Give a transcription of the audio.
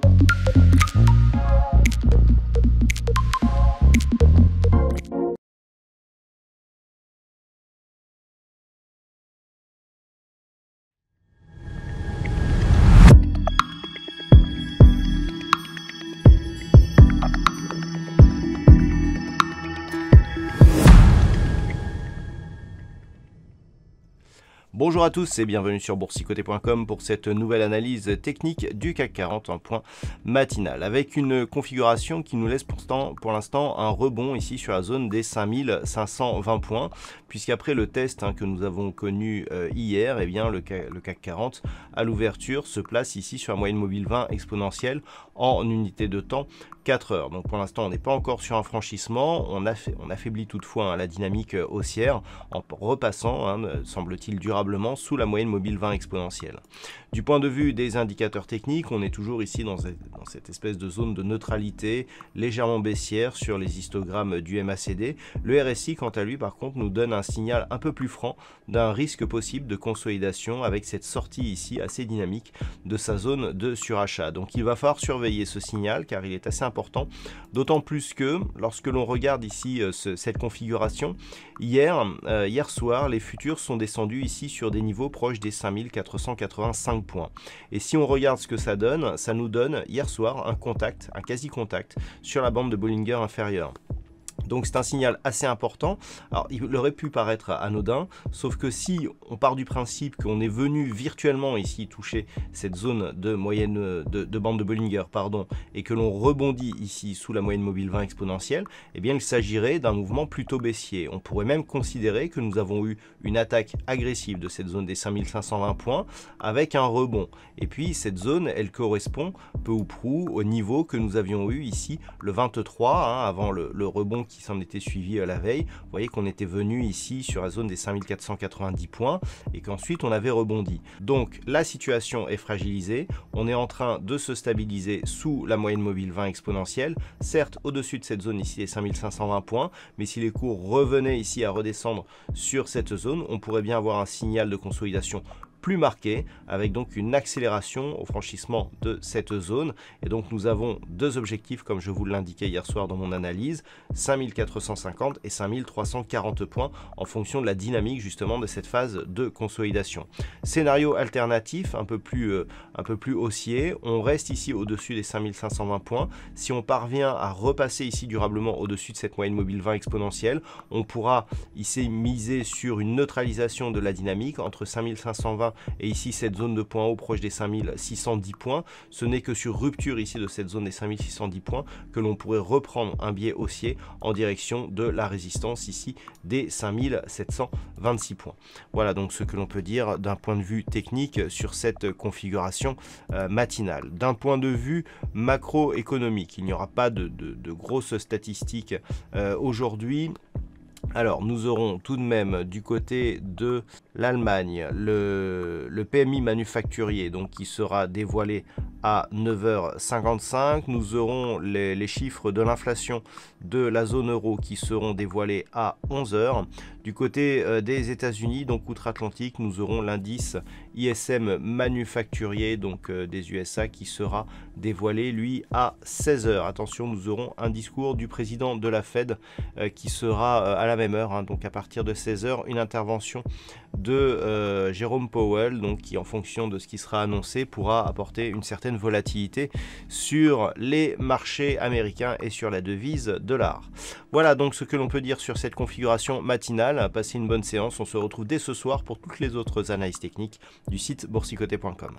Thank you. Bonjour à tous et bienvenue sur boursicoté.com pour cette nouvelle analyse technique du CAC 40 en point matinal avec une configuration qui nous laisse pour l'instant un rebond ici sur la zone des 5520 points puisqu'après le test hein, que nous avons connu euh, hier et eh bien le CAC 40 à l'ouverture se place ici sur la moyenne mobile 20 exponentielle en unité de temps 4 heures. Donc pour l'instant, on n'est pas encore sur un franchissement. On, affaiblit toutefois hein, la dynamique euh, haussière en repassant, hein, euh, semble-t-il, durablement sous la moyenne mobile 20 exponentielle. Du point de vue des indicateurs techniques, on est toujours ici dans, cette espèce de zone de neutralité légèrement baissière sur les histogrammes du MACD. Le RSI, quant à lui, par contre, nous donne un signal un peu plus franc d'un risque possible de consolidation avec cette sortie ici assez dynamique de sa zone de surachat. Donc il va falloir surveiller ce signal car il est assez important, d'autant plus que lorsque l'on regarde ici euh, cette configuration, hier, euh, hier soir, les futurs sont descendus ici sur des niveaux proches des 5485 points. Et si on regarde ce que ça donne, ça nous donne hier un contact, un quasi-contact, sur la bande de Bollinger inférieure. Donc c'est un signal assez important. il aurait pu paraître anodin, sauf que si on part du principe qu'on est venu virtuellement ici toucher cette zone de moyenne de, bande de Bollinger, pardon, et que l'on rebondit ici sous la moyenne mobile 20 exponentielle, eh bien il s'agirait d'un mouvement plutôt baissier. On pourrait même considérer que nous avons eu une attaque agressive de cette zone des 5520 points avec un rebond. Et puis cette zone, elle correspond peu ou prou au niveau que nous avions eu ici le 23 hein, avant le, le rebond qui s'en était suivi euh, la veille. Vous voyez qu'on était venu ici sur la zone des 5490 points et qu'ensuite on avait rebondi. Donc la situation est fragilisée. On est en train de se stabiliser sous la moyenne mobile 20 exponentielle. Certes, au-dessus de cette zone ici des 5520 points, mais si les cours revenaient ici à redescendre sur cette zone, on pourrait bien avoir un signal de consolidation plus marqué, avec donc une accélération au franchissement de cette zone. Et donc nous avons deux objectifs, comme je vous l'indiquais hier soir dans mon analyse, 5450 et 5340 points, en fonction de la dynamique justement de cette phase de consolidation. Scénario alternatif, un peu plus, euh, un peu plus haussier, on reste ici au-dessus des 5520 points. Si on parvient à repasser ici durablement au-dessus de cette moyenne mobile 20 exponentielle, on pourra ici miser sur une neutralisation de la dynamique entre 5520 et ici cette zone de points haut proche des 5610 points. Ce n'est que sur rupture ici de cette zone des 5610 points que l'on pourrait reprendre un biais haussier en direction de la résistance ici des 5726 points. Voilà donc ce que l'on peut dire d'un point de vue technique sur cette configuration euh, matinale. D'un point de vue macroéconomique, il n'y aura pas de, grosses statistiques euh, aujourd'hui. Alors, nous aurons tout de même du côté de l'Allemagne le, PMI manufacturier, donc qui sera dévoilé à 9h55. Nous aurons les, chiffres de l'inflation de la zone euro qui seront dévoilés à 11h. Du côté euh, des États-Unis, donc outre-Atlantique, nous aurons l'indice ISM manufacturier donc euh, des USA qui sera dévoilé lui à 16h. Attention, nous aurons un discours du président de la Fed euh, qui sera à la même heure, hein. donc à partir de 16h, une intervention de Jérôme Powell, donc qui en fonction de ce qui sera annoncé pourra apporter une certaine volatilité sur les marchés américains et sur la devise dollar. Voilà donc ce que l'on peut dire sur cette configuration matinale. Passez une bonne séance. On se retrouve dès ce soir pour toutes les autres analyses techniques du site boursicoté.com.